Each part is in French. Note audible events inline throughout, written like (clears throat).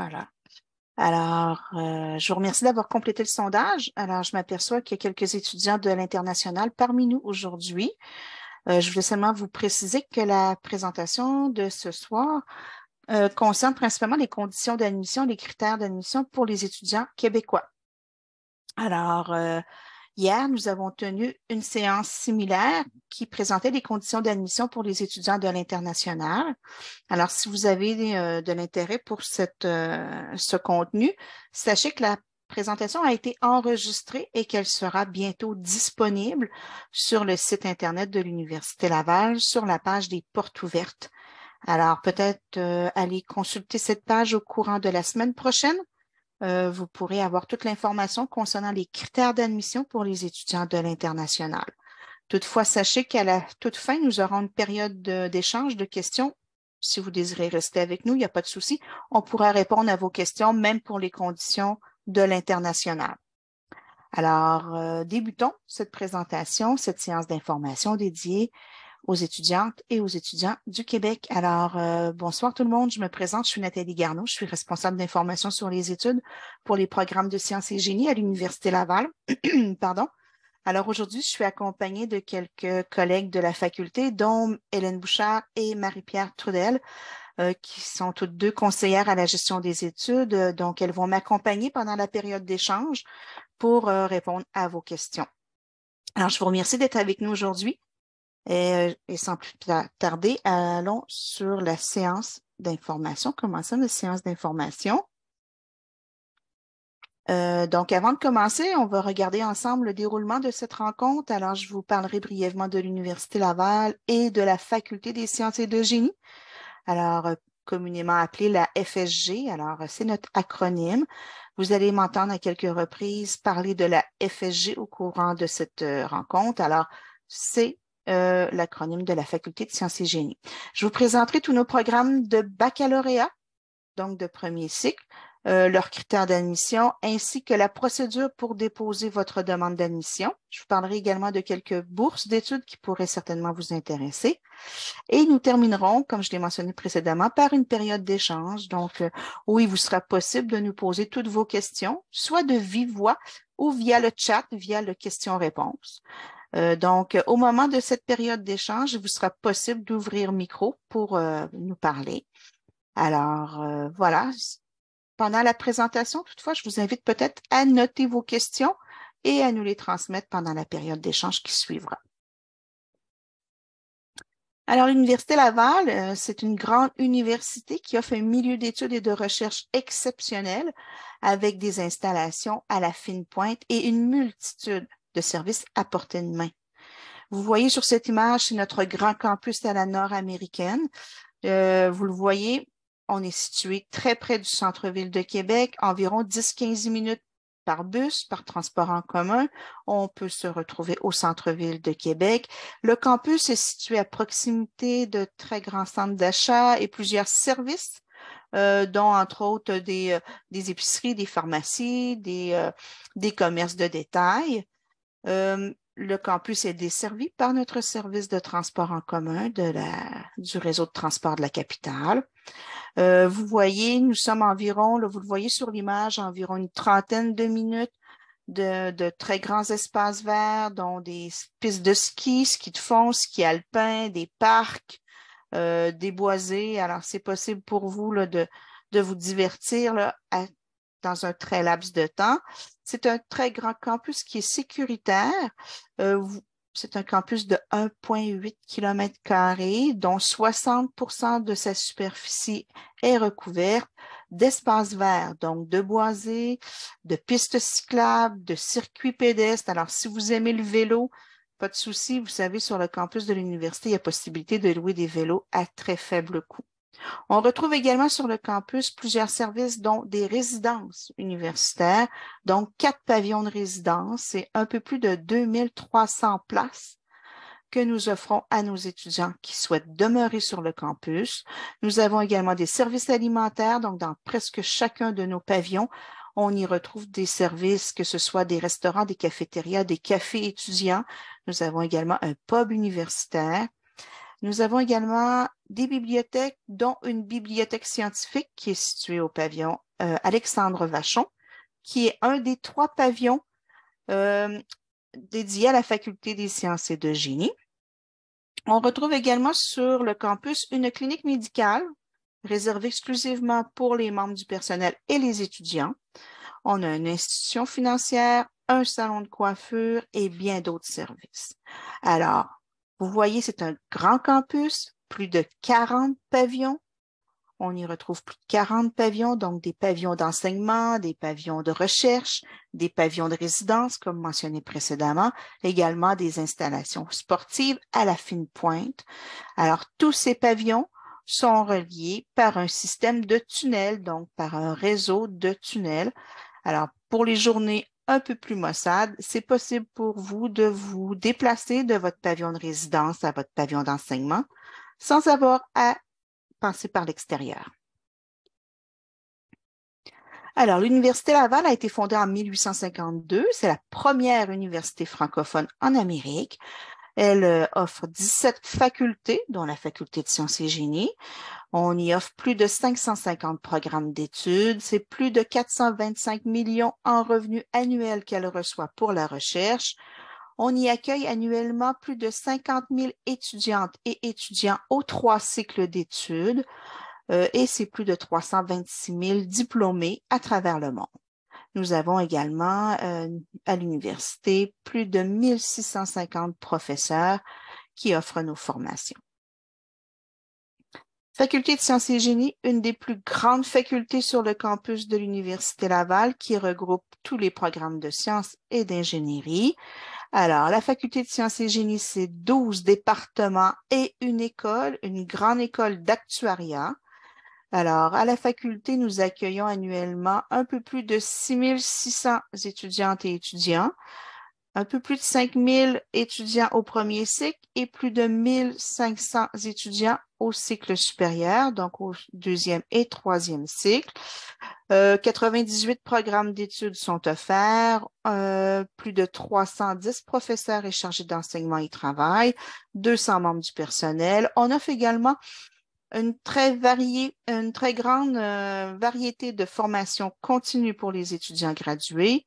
Voilà. Alors, euh, je vous remercie d'avoir complété le sondage. Alors, je m'aperçois qu'il y a quelques étudiants de l'international parmi nous aujourd'hui. Euh, je voulais seulement vous préciser que la présentation de ce soir euh, concerne principalement les conditions d'admission, les critères d'admission pour les étudiants québécois. Alors, Hier, nous avons tenu une séance similaire qui présentait les conditions d'admission pour les étudiants de l'international. Alors, si vous avez euh, de l'intérêt pour cette, euh, ce contenu, sachez que la présentation a été enregistrée et qu'elle sera bientôt disponible sur le site Internet de l'Université Laval sur la page des portes ouvertes. Alors, peut-être euh, aller consulter cette page au courant de la semaine prochaine. Euh, vous pourrez avoir toute l'information concernant les critères d'admission pour les étudiants de l'international. Toutefois, sachez qu'à la toute fin, nous aurons une période d'échange de, questions. Si vous désirez rester avec nous, il n'y a pas de souci. On pourra répondre à vos questions, même pour les conditions de l'international. Alors, euh, débutons cette présentation, cette séance d'information dédiée aux étudiantes et aux étudiants du Québec. Alors, euh, bonsoir tout le monde. Je me présente. Je suis Nathalie Garneau. Je suis responsable d'information sur les études pour les programmes de sciences et génie à l'Université Laval. (clears throat) Pardon. Alors aujourd'hui, je suis accompagnée de quelques collègues de la faculté, dont Hélène Bouchard et Marie-Pierre Trudel, euh, qui sont toutes deux conseillères à la gestion des études. Donc, elles vont m'accompagner pendant la période d'échange pour euh, répondre à vos questions. Alors, je vous remercie d'être avec nous aujourd'hui. Euh, et, sans plus tarder, allons sur la séance d'information. Commençons la séance d'information. Euh, donc, avant de commencer, on va regarder ensemble le déroulement de cette rencontre. Alors, je vous parlerai brièvement de l'Université Laval et de la Faculté des sciences et de génie. Alors, euh, communément appelée la FSG. Alors, c'est notre acronyme. Vous allez m'entendre à quelques reprises parler de la FSG au courant de cette rencontre. Alors, c'est euh, l'acronyme de la Faculté de sciences et génie. Je vous présenterai tous nos programmes de baccalauréat, donc de premier cycle, euh, leurs critères d'admission, ainsi que la procédure pour déposer votre demande d'admission. Je vous parlerai également de quelques bourses d'études qui pourraient certainement vous intéresser. Et nous terminerons, comme je l'ai mentionné précédemment, par une période d'échange, donc euh, où il vous sera possible de nous poser toutes vos questions, soit de vive voix ou via le chat, via le question-réponse. Euh, donc, au moment de cette période d'échange, il vous sera possible d'ouvrir micro pour euh, nous parler. Alors, euh, voilà. Pendant la présentation, toutefois, je vous invite peut-être à noter vos questions et à nous les transmettre pendant la période d'échange qui suivra. Alors, l'Université Laval, c'est une grande université qui offre un milieu d'études et de recherche exceptionnel avec des installations à la fine pointe et une multitude de services à portée de main. Vous voyez sur cette image, c'est notre grand campus à la nord-américaine. Euh, vous le voyez, on est situé très près du centre-ville de Québec, environ 10-15 minutes par bus, par transport en commun. On peut se retrouver au centre-ville de Québec. Le campus est situé à proximité de très grands centres d'achat et plusieurs services, euh, dont entre autres euh, des, épiceries, des pharmacies, des commerces de détail. Euh, le campus est desservi par notre service de transport en commun du réseau de transport de la capitale. Euh, vous voyez, nous sommes environ, vous le voyez sur l'image, environ une trentaine de minutes de, très grands espaces verts, dont des pistes de ski, ski de fond, ski alpin, des parcs, euh, des boisés. Alors, c'est possible pour vous de, vous divertir dans un très laps de temps. C'est un très grand campus qui est sécuritaire. Euh, c'est un campus de 1,8 km, dont 60 de sa superficie est recouverte d'espaces verts, donc de boisés, de pistes cyclables, de circuits pédestres. Alors, si vous aimez le vélo, pas de souci, vous savez, sur le campus de l'université, il y a possibilité de louer des vélos à très faible coût. On retrouve également sur le campus plusieurs services, dont des résidences universitaires, donc quatre pavillons de résidence et un peu plus de 2300 places que nous offrons à nos étudiants qui souhaitent demeurer sur le campus. Nous avons également des services alimentaires, donc dans presque chacun de nos pavillons, on y retrouve des services, que ce soit des restaurants, des cafétérias, des cafés étudiants. Nous avons également un pub universitaire nous avons également des bibliothèques, dont une bibliothèque scientifique qui est située au pavillon euh, Alexandre Vachon, qui est un des trois pavillons euh, dédiés à la faculté des sciences et de génie. On retrouve également sur le campus une clinique médicale réservée exclusivement pour les membres du personnel et les étudiants. On a une institution financière, un salon de coiffure et bien d'autres services. Alors, vous voyez, c'est un grand campus, plus de 40 pavillons. On y retrouve plus de 40 pavillons, donc des pavillons d'enseignement, des pavillons de recherche, des pavillons de résidence, comme mentionné précédemment, également des installations sportives à la fine pointe. Alors, tous ces pavillons sont reliés par un système de tunnels, donc par un réseau de tunnels. Alors, pour les journées un peu plus maussade, c'est possible pour vous de vous déplacer de votre pavillon de résidence à votre pavillon d'enseignement sans avoir à penser par l'extérieur. Alors, l'Université Laval a été fondée en 1852. C'est la première université francophone en Amérique. Elle euh, offre 17 facultés, dont la faculté de sciences et génie. On y offre plus de 550 programmes d'études. C'est plus de 425 millions en revenus annuels qu'elle reçoit pour la recherche. On y accueille annuellement plus de 50 000 étudiantes et étudiants aux trois cycles d'études euh, et c'est plus de 326 000 diplômés à travers le monde. Nous avons également euh, à l'université plus de 1650 professeurs qui offrent nos formations. Faculté de sciences et génie, une des plus grandes facultés sur le campus de l'Université Laval qui regroupe tous les programmes de sciences et d'ingénierie. Alors, la faculté de sciences et génie, c'est 12 départements et une école, une grande école d'actuariat. Alors, à la faculté, nous accueillons annuellement un peu plus de 6600 étudiantes et étudiants, un peu plus de 5000 étudiants au premier cycle et plus de 1500 étudiants au cycle supérieur, donc au deuxième et troisième cycle. Euh, 98 programmes d'études sont offerts, euh, plus de 310 professeurs et chargés d'enseignement y travaillent, 200 membres du personnel. On offre également une très, variée, une très grande euh, variété de formations continues pour les étudiants gradués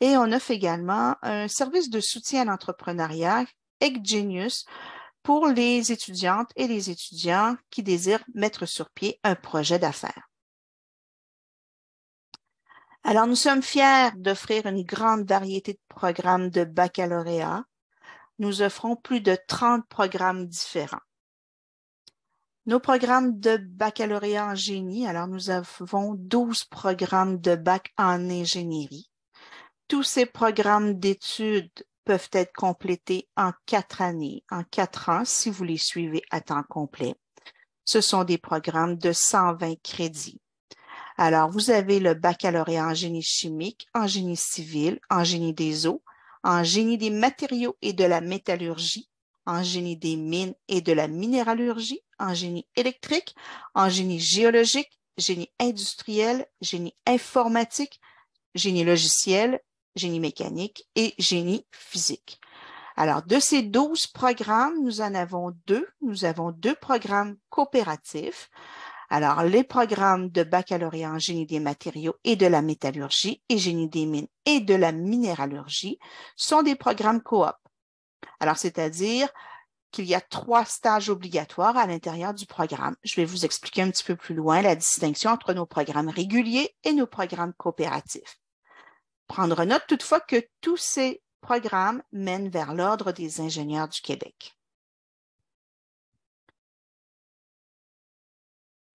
et on offre également un service de soutien à l'entrepreneuriat, Genius, pour les étudiantes et les étudiants qui désirent mettre sur pied un projet d'affaires. Alors, nous sommes fiers d'offrir une grande variété de programmes de baccalauréat. Nous offrons plus de 30 programmes différents. Nos programmes de baccalauréat en génie, alors nous avons 12 programmes de bac en ingénierie. Tous ces programmes d'études peuvent être complétés en quatre années, en quatre ans si vous les suivez à temps complet. Ce sont des programmes de 120 crédits. Alors, vous avez le baccalauréat en génie chimique, en génie civil, en génie des eaux, en génie des matériaux et de la métallurgie, en génie des mines et de la minéralurgie, en génie électrique, en génie géologique, génie industriel, génie informatique, génie logiciel, génie mécanique et génie physique. Alors, de ces 12 programmes, nous en avons deux. Nous avons deux programmes coopératifs. Alors, les programmes de baccalauréat en génie des matériaux et de la métallurgie et génie des mines et de la minéralurgie sont des programmes coop. Alors, c'est-à-dire qu'il y a trois stages obligatoires à l'intérieur du programme. Je vais vous expliquer un petit peu plus loin la distinction entre nos programmes réguliers et nos programmes coopératifs. Prendre note toutefois que tous ces programmes mènent vers l'Ordre des ingénieurs du Québec.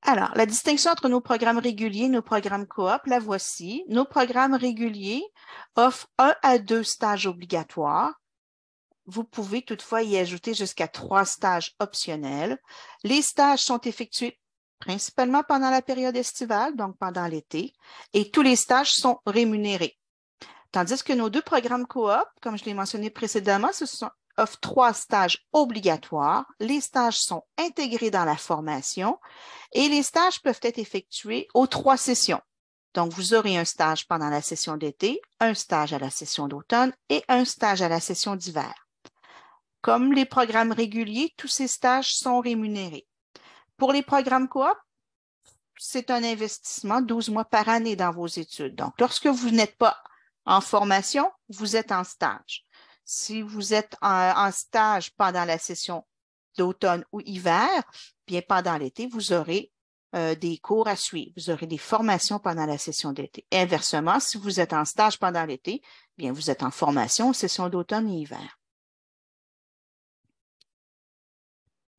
Alors, la distinction entre nos programmes réguliers et nos programmes coop, la voici. Nos programmes réguliers offrent un à deux stages obligatoires vous pouvez toutefois y ajouter jusqu'à trois stages optionnels. Les stages sont effectués principalement pendant la période estivale, donc pendant l'été, et tous les stages sont rémunérés. Tandis que nos deux programmes coop, comme je l'ai mentionné précédemment, sont, offrent trois stages obligatoires. Les stages sont intégrés dans la formation et les stages peuvent être effectués aux trois sessions. Donc, vous aurez un stage pendant la session d'été, un stage à la session d'automne et un stage à la session d'hiver. Comme les programmes réguliers, tous ces stages sont rémunérés. Pour les programmes coop, c'est un investissement 12 mois par année dans vos études. Donc, lorsque vous n'êtes pas en formation, vous êtes en stage. Si vous êtes en, stage pendant la session d'automne ou hiver, bien pendant l'été, vous aurez euh, des cours à suivre. Vous aurez des formations pendant la session d'été. Inversement, si vous êtes en stage pendant l'été, bien vous êtes en formation session d'automne et hiver.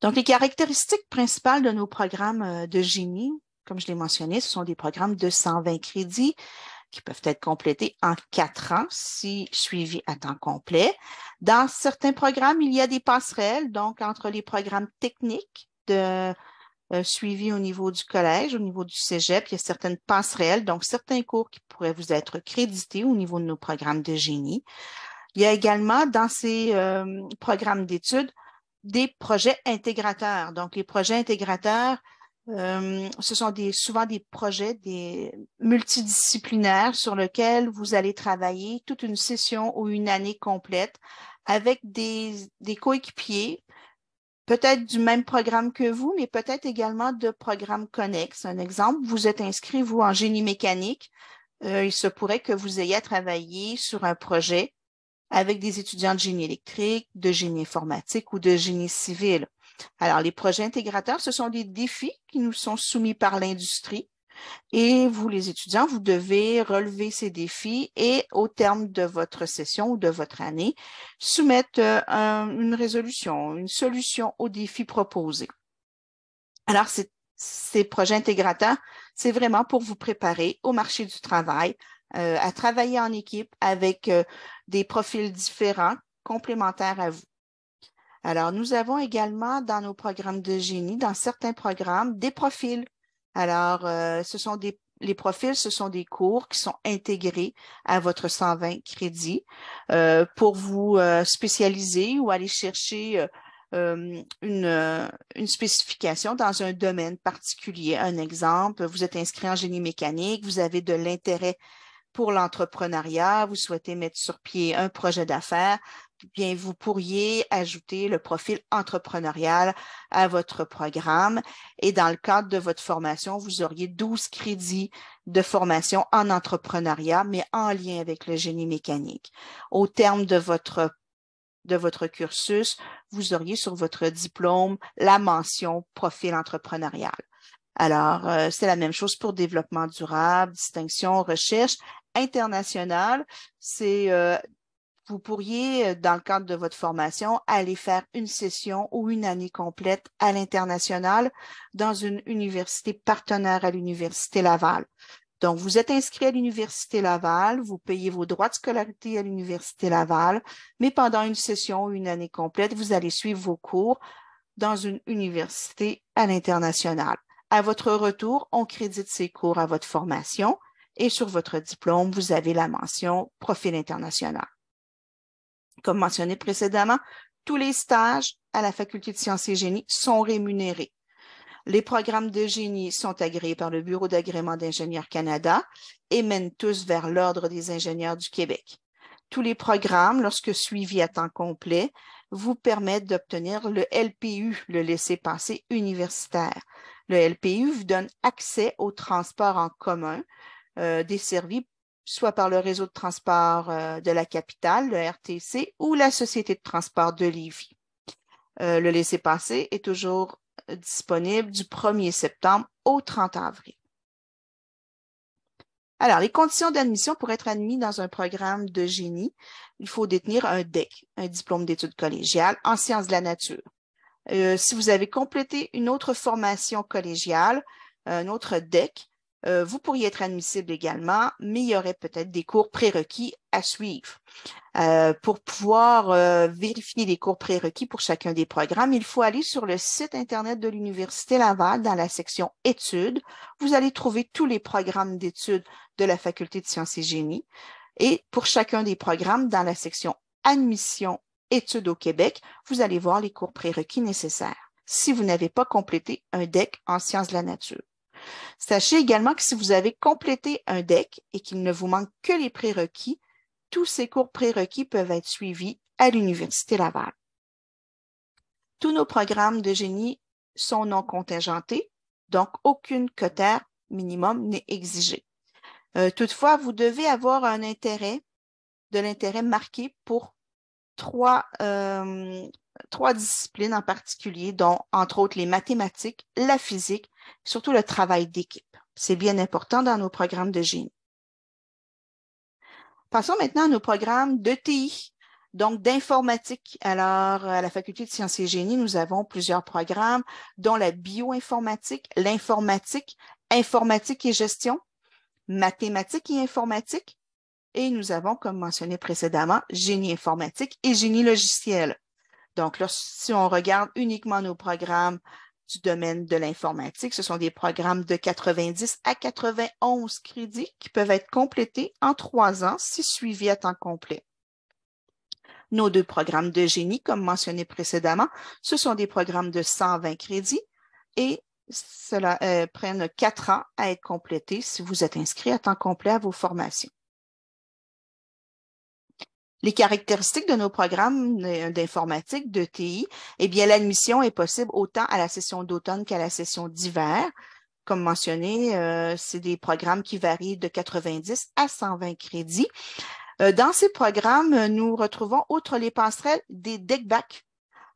Donc, les caractéristiques principales de nos programmes euh, de génie, comme je l'ai mentionné, ce sont des programmes de 120 crédits qui peuvent être complétés en quatre ans si suivis à temps complet. Dans certains programmes, il y a des passerelles, donc entre les programmes techniques de euh, suivi au niveau du collège, au niveau du cégep, il y a certaines passerelles, donc certains cours qui pourraient vous être crédités au niveau de nos programmes de génie. Il y a également dans ces euh, programmes d'études des projets intégrateurs. Donc, les projets intégrateurs, euh, ce sont des, souvent des projets des multidisciplinaires sur lesquels vous allez travailler toute une session ou une année complète avec des, des coéquipiers, peut-être du même programme que vous, mais peut-être également de programmes connexes. Un exemple, vous êtes inscrit, vous, en génie mécanique. Euh, il se pourrait que vous ayez travaillé sur un projet avec des étudiants de génie électrique, de génie informatique ou de génie civil. Alors, les projets intégrateurs, ce sont des défis qui nous sont soumis par l'industrie et vous, les étudiants, vous devez relever ces défis et au terme de votre session ou de votre année, soumettre euh, une résolution, une solution aux défis proposés. Alors, ces projets intégrateurs, c'est vraiment pour vous préparer au marché du travail, euh, à travailler en équipe avec euh, des profils différents, complémentaires à vous. Alors, nous avons également dans nos programmes de génie, dans certains programmes, des profils. Alors, euh, ce sont des les profils, ce sont des cours qui sont intégrés à votre 120 crédits pour vous spécialiser ou aller chercher une, une, spécification dans un domaine particulier. Un exemple, vous êtes inscrit en génie mécanique, vous avez de l'intérêt pour l'entrepreneuriat, vous souhaitez mettre sur pied un projet d'affaires, bien vous pourriez ajouter le profil entrepreneurial à votre programme et dans le cadre de votre formation, vous auriez 12 crédits de formation en entrepreneuriat mais en lien avec le génie mécanique. Au terme de votre de votre cursus, vous auriez sur votre diplôme la mention profil entrepreneurial. Alors, euh, c'est la même chose pour développement durable, distinction, recherche, international, c'est euh, vous pourriez, euh, dans le cadre de votre formation, aller faire une session ou une année complète à l'international dans une université partenaire à l'Université Laval. Donc, vous êtes inscrit à l'Université Laval, vous payez vos droits de scolarité à l'Université Laval, mais pendant une session ou une année complète, vous allez suivre vos cours dans une université à l'international. À votre retour, on crédite ces cours à votre formation et sur votre diplôme, vous avez la mention profil international. Comme mentionné précédemment, tous les stages à la faculté de sciences et génie sont rémunérés. Les programmes de génie sont agréés par le Bureau d'agrément d'ingénieurs Canada et mènent tous vers l'Ordre des ingénieurs du Québec. Tous les programmes, lorsque suivis à temps complet, vous permettent d'obtenir le LPU, le laissez-passer universitaire. Le LPU vous donne accès au transport en commun, euh, Desservi, soit par le réseau de transport euh, de la capitale, le RTC, ou la Société de transport de Lévis. Euh, le laissez-passer est toujours disponible du 1er septembre au 30 avril. Alors, les conditions d'admission pour être admis dans un programme de génie, il faut détenir un DEC, un diplôme d'études collégiales en sciences de la nature. si vous avez complété une autre formation collégiale, un autre DEC, euh, vous pourriez être admissible également, mais il y aurait peut-être des cours prérequis à suivre. Euh, pour pouvoir euh, vérifier les cours prérequis pour chacun des programmes, il faut aller sur le site Internet de l'Université Laval dans la section Études. Vous allez trouver tous les programmes d'études de la Faculté de sciences et génie. Et pour chacun des programmes, dans la section Admission études au Québec, vous allez voir les cours prérequis nécessaires si vous n'avez pas complété un DEC en sciences de la nature. Sachez également que si vous avez complété un DEC et qu'il ne vous manque que les prérequis, tous ces cours prérequis peuvent être suivis à l'Université Laval. Tous nos programmes de génie sont non contingentés, donc aucune cotère minimum n'est exigée. Euh, toutefois, vous devez avoir un intérêt, de l'intérêt marqué pour trois euh, disciplines en particulier, dont entre autres les mathématiques, la physique surtout le travail d'équipe. C'est bien important dans nos programmes de génie. Passons maintenant à nos programmes de donc d'informatique. Alors, à la Faculté de sciences et génie, nous avons plusieurs programmes, dont la bioinformatique, l'informatique, informatique et gestion, mathématiques et informatique, et nous avons, comme mentionné précédemment, génie informatique et génie logiciel. Donc, si on regarde uniquement nos programmes du domaine de l'informatique. Ce sont des programmes de 90 à 91 crédits qui peuvent être complétés en trois ans si suivis à temps complet. Nos deux programmes de génie, comme mentionné précédemment, ce sont des programmes de 120 crédits et cela euh, prennent quatre ans à être complétés si vous êtes inscrit à temps complet à vos formations les caractéristiques de nos programmes euh, d'informatique, de TI, eh bien, l'admission est possible autant à la session d'automne qu'à la session d'hiver. Comme mentionné, euh, c'est des programmes qui varient de 90 à 120 crédits. Euh, dans ces programmes, nous retrouvons, outre les passerelles, des deck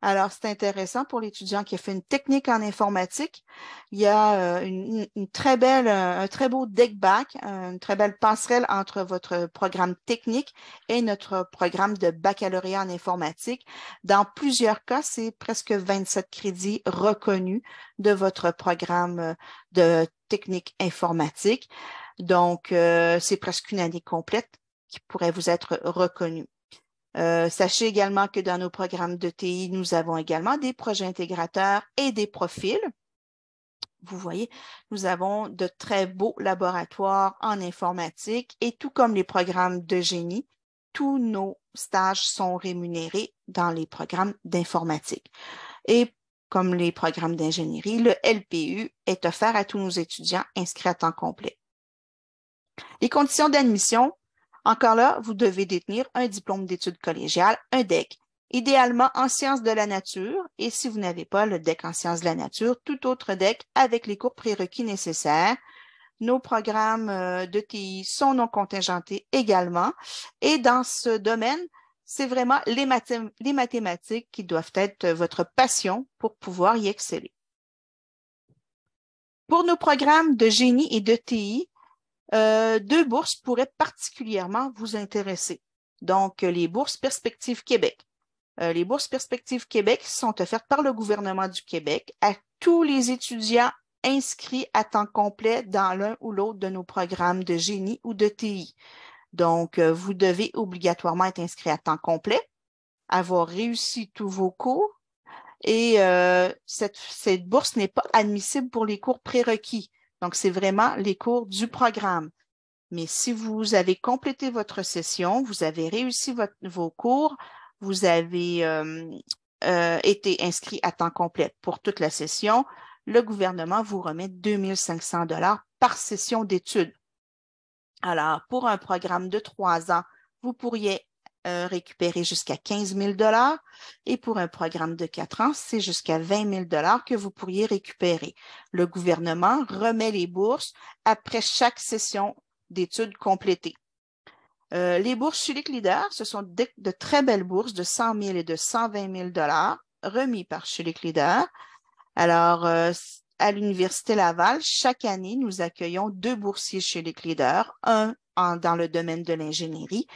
alors, c'est intéressant pour l'étudiant qui a fait une technique en informatique. Il y a euh, une, très belle, euh, un très beau deck back, euh, une très belle passerelle entre votre programme technique et notre programme de baccalauréat en informatique. Dans plusieurs cas, c'est presque 27 crédits reconnus de votre programme de technique informatique. Donc, c'est presque une année complète qui pourrait vous être reconnue. Euh, sachez également que dans nos programmes de TI, nous avons également des projets intégrateurs et des profils. Vous voyez, nous avons de très beaux laboratoires en informatique et tout comme les programmes de génie, tous nos stages sont rémunérés dans les programmes d'informatique. Et comme les programmes d'ingénierie, le LPU est offert à tous nos étudiants inscrits à temps complet. Les conditions d'admission, encore là, vous devez détenir un diplôme d'études collégiales, un DEC, idéalement en sciences de la nature, et si vous n'avez pas le DEC en sciences de la nature, tout autre DEC avec les cours prérequis nécessaires. Nos programmes euh, de TI sont non contingentés également. Et dans ce domaine, c'est vraiment les, mathématiques qui doivent être votre passion pour pouvoir y exceller. Pour nos programmes de génie et de TI, euh, deux bourses pourraient particulièrement vous intéresser. Donc, euh, les bourses Perspective Québec. Euh, les bourses perspectives Québec sont offertes par le gouvernement du Québec à tous les étudiants inscrits à temps complet dans l'un ou l'autre de nos programmes de génie ou de TI. Donc, vous devez obligatoirement être inscrit à temps complet, avoir réussi tous vos cours et cette bourse n'est pas admissible pour les cours prérequis. Donc, c'est vraiment les cours du programme. Mais si vous avez complété votre session, vous avez réussi vos cours, vous avez euh, euh, été inscrit à temps complet pour toute la session, le gouvernement vous remet 2500 dollars par session d'études. Alors, pour un programme de trois ans, vous pourriez euh, récupérer jusqu'à 15 000 et pour un programme de quatre ans, c'est jusqu'à 20 000 que vous pourriez récupérer. Le gouvernement remet les bourses après chaque session d'études complétées. Euh, les bourses Chulic Leader, ce sont de, très belles bourses de 100 000 et de 120 000 remis par les Leader. Alors, euh, à l'Université Laval, chaque année, nous accueillons deux boursiers chez les un dans le domaine de l'ingénierie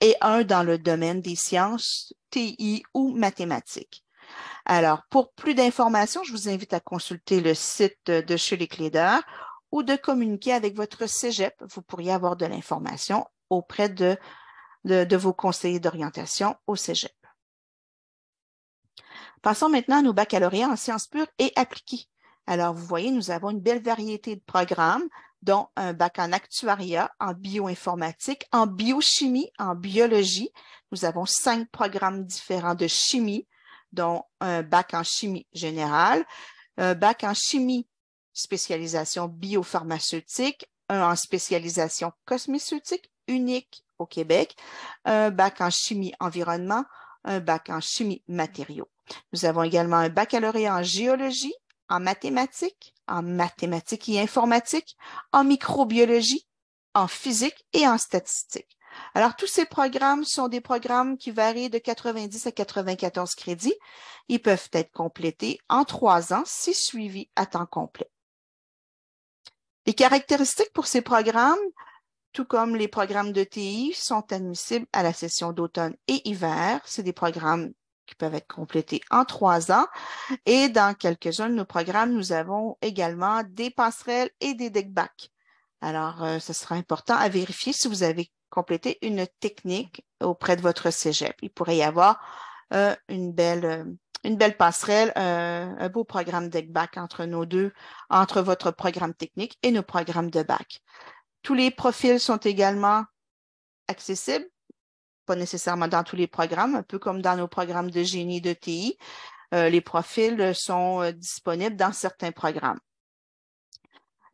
et un dans le domaine des sciences, TI ou mathématiques. Alors, pour plus d'informations, je vous invite à consulter le site de chez les ou de communiquer avec votre cégep. Vous pourriez avoir de l'information auprès de, de, de vos conseillers d'orientation au cégep. Passons maintenant à nos baccalauréats en sciences pures et appliquées. Alors, vous voyez, nous avons une belle variété de programmes dont un bac en actuariat, en bioinformatique, en biochimie, en biologie. Nous avons cinq programmes différents de chimie, dont un bac en chimie générale, un bac en chimie spécialisation biopharmaceutique, un en spécialisation cosméceutique unique au Québec, un bac en chimie environnement, un bac en chimie matériaux. Nous avons également un baccalauréat en géologie, en mathématiques, en mathématiques et informatique, en microbiologie, en physique et en statistique. Alors, tous ces programmes sont des programmes qui varient de 90 à 94 crédits. Ils peuvent être complétés en trois ans si suivis à temps complet. Les caractéristiques pour ces programmes, tout comme les programmes de TI, sont admissibles à la session d'automne et hiver. C'est des programmes qui peuvent être complétés en trois ans. Et dans quelques-uns de nos programmes, nous avons également des passerelles et des deckbacks. Alors, euh, ce sera important à vérifier si vous avez complété une technique auprès de votre cégep. Il pourrait y avoir euh, une, belle, euh, une belle passerelle, un beau programme deck entre nos deux, entre votre programme technique et nos programmes de bac. Tous les profils sont également accessibles pas nécessairement dans tous les programmes, un peu comme dans nos programmes de génie de TI. Euh, les profils sont euh, disponibles dans certains programmes.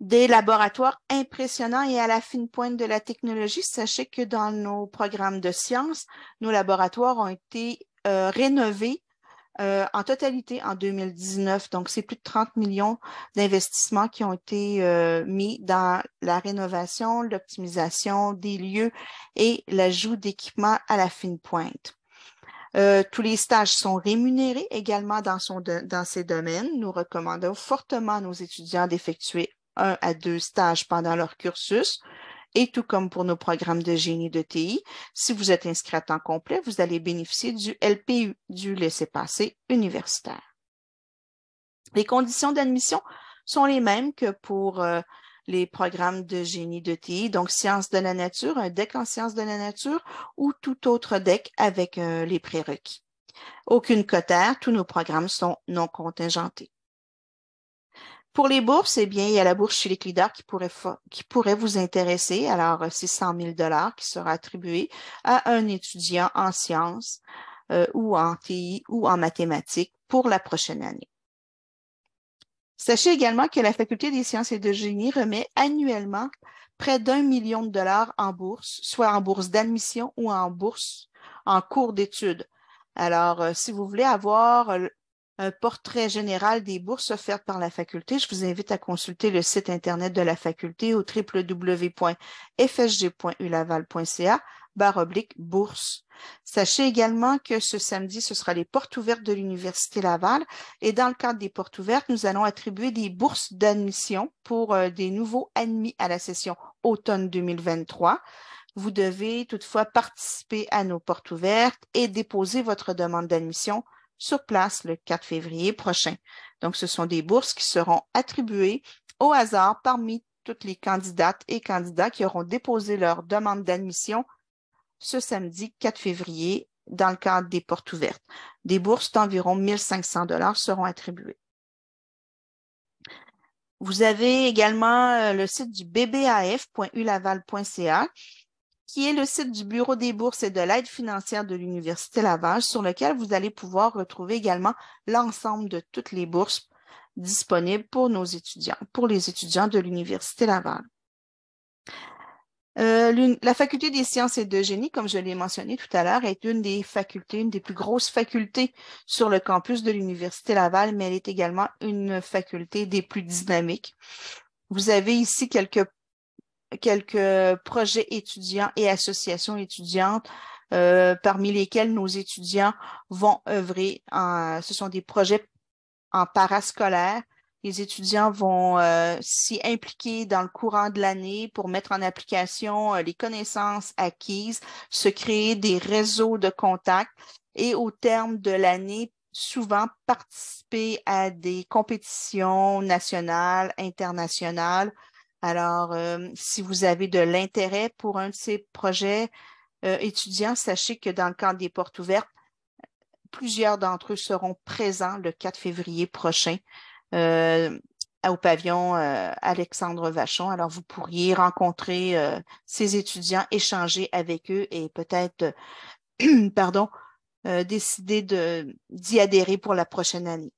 Des laboratoires impressionnants et à la fine pointe de la technologie. Sachez que dans nos programmes de sciences, nos laboratoires ont été euh, rénovés euh, en totalité en 2019. Donc, c'est plus de 30 millions d'investissements qui ont été euh, mis dans la rénovation, l'optimisation des lieux et l'ajout d'équipements à la fine pointe. Euh, tous les stages sont rémunérés également dans, dans ces domaines. Nous recommandons fortement à nos étudiants d'effectuer un à deux stages pendant leur cursus. Et tout comme pour nos programmes de génie de TI, si vous êtes inscrit à temps complet, vous allez bénéficier du LPU, du laissez-passer universitaire. Les conditions d'admission sont les mêmes que pour euh, les programmes de génie de TI, donc sciences de la nature, un DEC en sciences de la nature ou tout autre DEC avec euh, les prérequis. Aucune cotère, tous nos programmes sont non contingentés. Pour les bourses, eh bien, il y a la bourse chez les qui pourrait, qui pourrait vous intéresser. Alors, euh, c'est 100 000 dollars qui sera attribué à un étudiant en sciences euh, ou en TI ou en mathématiques pour la prochaine année. Sachez également que la Faculté des sciences et de génie remet annuellement près d'un million de dollars en bourse, soit en bourse d'admission ou en bourse en cours d'études. Alors, euh, si vous voulez avoir un portrait général des bourses offertes par la faculté, je vous invite à consulter le site Internet de la faculté au www.fsg.ulaval.ca baroblique bourse. Sachez également que ce samedi, ce sera les portes ouvertes de l'Université Laval et dans le cadre des portes ouvertes, nous allons attribuer des bourses d'admission pour euh, des nouveaux admis à la session automne 2023. Vous devez toutefois participer à nos portes ouvertes et déposer votre demande d'admission sur place le 4 février prochain. Donc, ce sont des bourses qui seront attribuées au hasard parmi toutes les candidates et candidats qui auront déposé leur demande d'admission ce samedi 4 février dans le cadre des portes ouvertes. Des bourses d'environ 1500 dollars seront attribuées. Vous avez également euh, le site du bbaf.ulaval.ca qui est le site du Bureau des bourses et de l'aide financière de l'Université Laval, sur lequel vous allez pouvoir retrouver également l'ensemble de toutes les bourses disponibles pour nos étudiants, pour les étudiants de l'Université Laval. Euh, la faculté des sciences et de génie, comme je l'ai mentionné tout à l'heure, est une des facultés, une des plus grosses facultés sur le campus de l'Université Laval, mais elle est également une faculté des plus dynamiques. Vous avez ici quelques quelques projets étudiants et associations étudiantes, euh, parmi lesquels nos étudiants vont œuvrer. ce sont des projets en parascolaire. Les étudiants vont euh, s'y impliquer dans le courant de l'année pour mettre en application euh, les connaissances acquises, se créer des réseaux de contacts et au terme de l'année, souvent participer à des compétitions nationales, internationales alors, euh, si vous avez de l'intérêt pour un de ces projets euh, étudiants, sachez que dans le cadre des portes ouvertes, plusieurs d'entre eux seront présents le 4 février prochain euh, au pavillon euh, Alexandre Vachon. Alors, vous pourriez rencontrer ces étudiants, échanger avec eux et peut-être, (clears throat) pardon, décider d'y adhérer pour la prochaine année.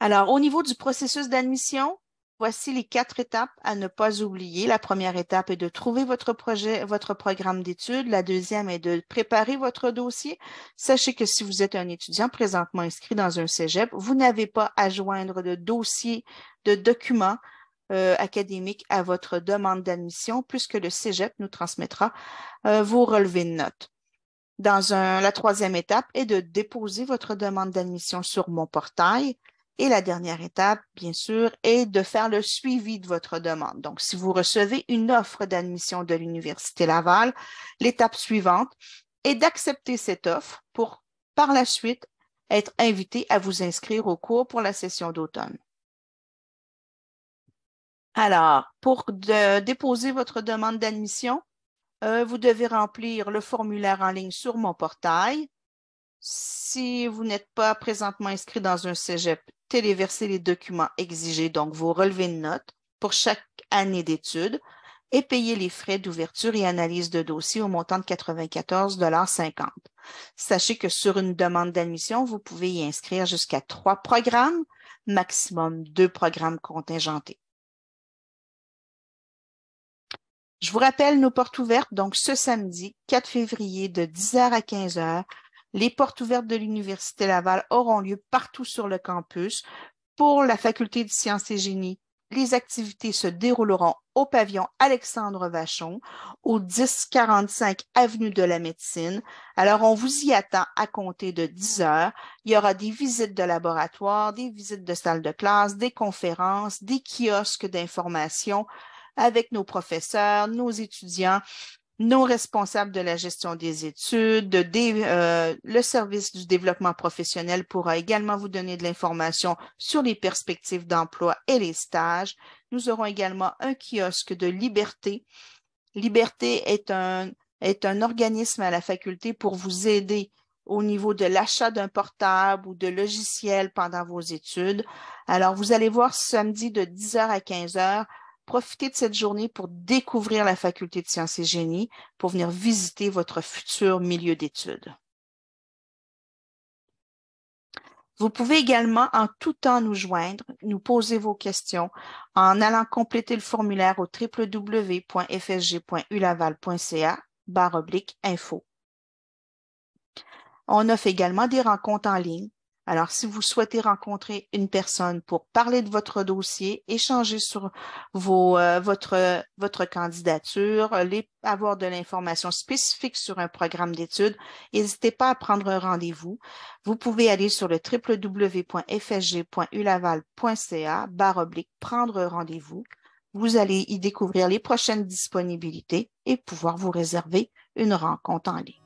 Alors, au niveau du processus d'admission, Voici les quatre étapes à ne pas oublier. La première étape est de trouver votre projet, votre programme d'études. La deuxième est de préparer votre dossier. Sachez que si vous êtes un étudiant présentement inscrit dans un cégep, vous n'avez pas à joindre de dossier, de documents euh, académiques à votre demande d'admission puisque le cégep nous transmettra euh, vos relevés de notes. Dans la troisième étape est de déposer votre demande d'admission sur mon portail. Et la dernière étape, bien sûr, est de faire le suivi de votre demande. Donc, si vous recevez une offre d'admission de l'Université Laval, l'étape suivante est d'accepter cette offre pour, par la suite, être invité à vous inscrire au cours pour la session d'automne. Alors, pour déposer votre demande d'admission, euh, vous devez remplir le formulaire en ligne sur mon portail. Si vous n'êtes pas présentement inscrit dans un cégep téléverser les documents exigés, donc vos relevés de notes pour chaque année d'études et payer les frais d'ouverture et analyse de dossier au montant de 94,50 Sachez que sur une demande d'admission, vous pouvez y inscrire jusqu'à trois programmes, maximum deux programmes contingentés. Je vous rappelle nos portes ouvertes, donc ce samedi 4 février de 10h à 15h les portes ouvertes de l'Université Laval auront lieu partout sur le campus. Pour la faculté de sciences et génie, les activités se dérouleront au pavillon Alexandre Vachon, au 1045 Avenue de la Médecine. Alors, on vous y attend à compter de 10 heures. Il y aura des visites de laboratoire, des visites de salle de classe, des conférences, des kiosques d'information avec nos professeurs, nos étudiants nos responsables de la gestion des études, euh, le service du développement professionnel pourra également vous donner de l'information sur les perspectives d'emploi et les stages. Nous aurons également un kiosque de Liberté. Liberté est un, est un organisme à la faculté pour vous aider au niveau de l'achat d'un portable ou de logiciels pendant vos études. Alors, vous allez voir samedi de 10h à 15h Profitez de cette journée pour découvrir la faculté de sciences et génie, pour venir visiter votre futur milieu d'études. Vous pouvez également en tout temps nous joindre, nous poser vos questions en allant compléter le formulaire au www.fsg.ulaval.ca info. On offre également des rencontres en ligne alors, si vous souhaitez rencontrer une personne pour parler de votre dossier, échanger sur vos, euh, votre, votre candidature, euh, avoir de l'information spécifique sur un programme d'études, n'hésitez pas à prendre un rendez-vous. Vous pouvez aller sur le www.fsg.ulaval.ca barre oblique prendre rendez-vous. Vous allez y découvrir les prochaines disponibilités et pouvoir vous réserver une rencontre en ligne.